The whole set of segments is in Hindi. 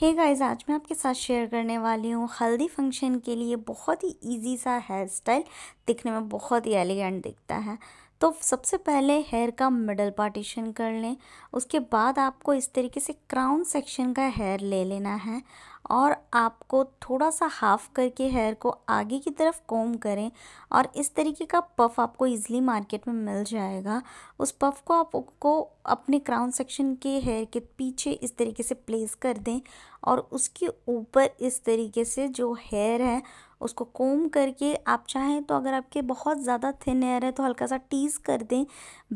हे गाइस आज मैं आपके साथ शेयर करने वाली हूँ हल्दी फंक्शन के लिए बहुत ही इजी सा हेयर स्टाइल दिखने में बहुत ही एलिगेंट दिखता है तो सबसे पहले हेयर का मिडल पार्टीशन कर लें उसके बाद आपको इस तरीके से क्राउन सेक्शन का हेयर ले लेना है और आपको थोड़ा सा हाफ़ करके हेयर को आगे की तरफ कोम करें और इस तरीके का पफ आपको इजीली मार्केट में मिल जाएगा उस पफ को आपको अपने क्राउन सेक्शन के हेयर के पीछे इस तरीके से प्लेस कर दें और उसके ऊपर इस तरीके से जो हेयर है उसको कोम करके आप चाहें तो अगर आपके बहुत ज़्यादा थिन हेयर है तो हल्का सा टीज़ कर दें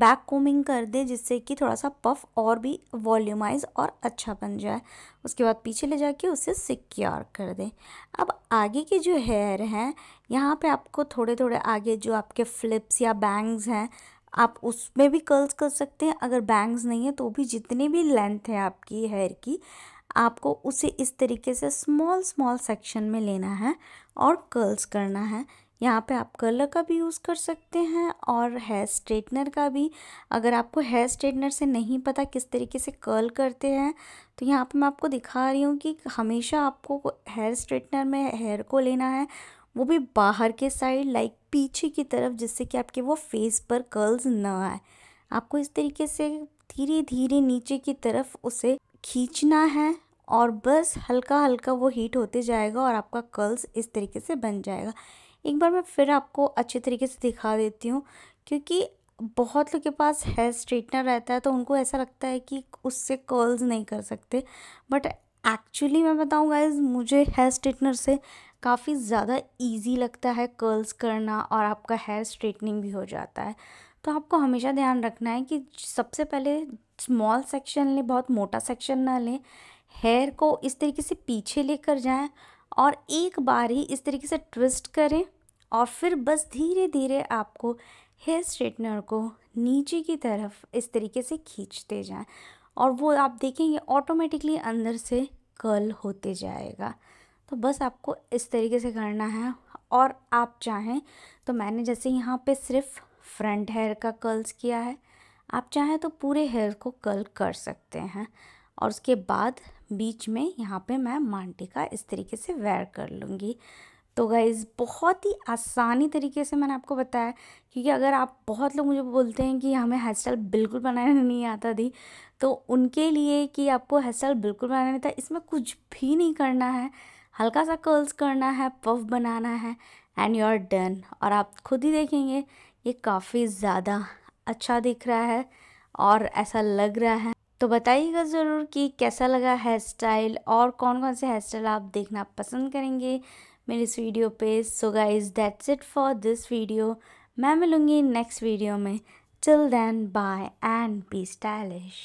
बैक कोमिंग कर दें जिससे कि थोड़ा सा पफ और भी वॉल्यूमाइज और अच्छा बन जाए उसके बाद पीछे ले जाके उसे सिक्योर कर दें अब आगे के जो हेयर हैं यहाँ पे आपको थोड़े थोड़े आगे जो आपके फ्लिप्स या बैंग्स हैं आप उसमें भी कर्ल्स कर सकते हैं अगर बैंग्स नहीं है तो भी जितनी भी लेंथ है आपकी हेयर की आपको उसे इस तरीके से स्मॉल स्मॉल सेक्शन में लेना है और कर्ल्स करना है यहाँ पे आप कलर का भी यूज़ कर सकते हैं और हेयर स्ट्रेटनर का भी अगर आपको हेयर स्ट्रेटनर से नहीं पता किस तरीके से कर्ल करते हैं तो यहाँ पे मैं आपको दिखा रही हूँ कि हमेशा आपको हेयर स्ट्रेटनर में हेयर को लेना है वो भी बाहर के साइड लाइक पीछे की तरफ जिससे कि आपके वो फेस पर कर्ल्स ना आए आपको इस तरीके से धीरे धीरे नीचे की तरफ उसे खींचना है और बस हल्का हल्का वो हीट होते जाएगा और आपका कर्ल्स इस तरीके से बन जाएगा एक बार मैं फिर आपको अच्छे तरीके से दिखा देती हूँ क्योंकि बहुत लोग के पास हेयर स्ट्रेटनर रहता है तो उनको ऐसा लगता है कि उससे कर्ल्स नहीं कर सकते बट एक्चुअली मैं बताऊँ गाइज मुझे हेयर स्ट्रेटनर से काफ़ी ज़्यादा इजी लगता है कर्ल्स करना और आपका हेयर स्ट्रेटनिंग भी हो जाता है तो आपको हमेशा ध्यान रखना है कि सबसे पहले स्मॉल सेक्शन लें बहुत मोटा सेक्शन ना लें हेयर को इस तरीके से पीछे लेकर जाएं और एक बार ही इस तरीके से ट्विस्ट करें और फिर बस धीरे धीरे आपको हेयर स्ट्रेटनर को नीचे की तरफ इस तरीके से खींचते जाएं और वो आप देखेंगे ऑटोमेटिकली अंदर से कर्ल होते जाएगा तो बस आपको इस तरीके से करना है और आप चाहें तो मैंने जैसे यहाँ पे सिर्फ फ्रंट हेयर का कर्ल्स किया है आप चाहें तो पूरे हेयर को कर्ल कर सकते हैं और उसके बाद बीच में यहाँ पे मैं मांटे का इस तरीके से वेयर कर लूँगी तो गाइज़ बहुत ही आसानी तरीके से मैंने आपको बताया क्योंकि अगर आप बहुत लोग मुझे बोलते हैं कि हमें हेयर स्टाइल बिल्कुल बनाना नहीं आता थी तो उनके लिए कि आपको हेयर स्टाइल बिल्कुल बनाना नहीं था इसमें कुछ भी नहीं करना है हल्का सा कर्ल्स करना है पफ बनाना है एंड यू आर डन और आप खुद ही देखेंगे ये काफ़ी ज़्यादा अच्छा दिख रहा है और ऐसा लग रहा है तो बताइएगा ज़रूर कि कैसा लगा हेयर स्टाइल और कौन कौन से हेयर स्टाइल आप देखना पसंद करेंगे मेरे इस वीडियो पे so guys that's it for this video मैं मिलूँगी नेक्स्ट वीडियो में till then bye and be stylish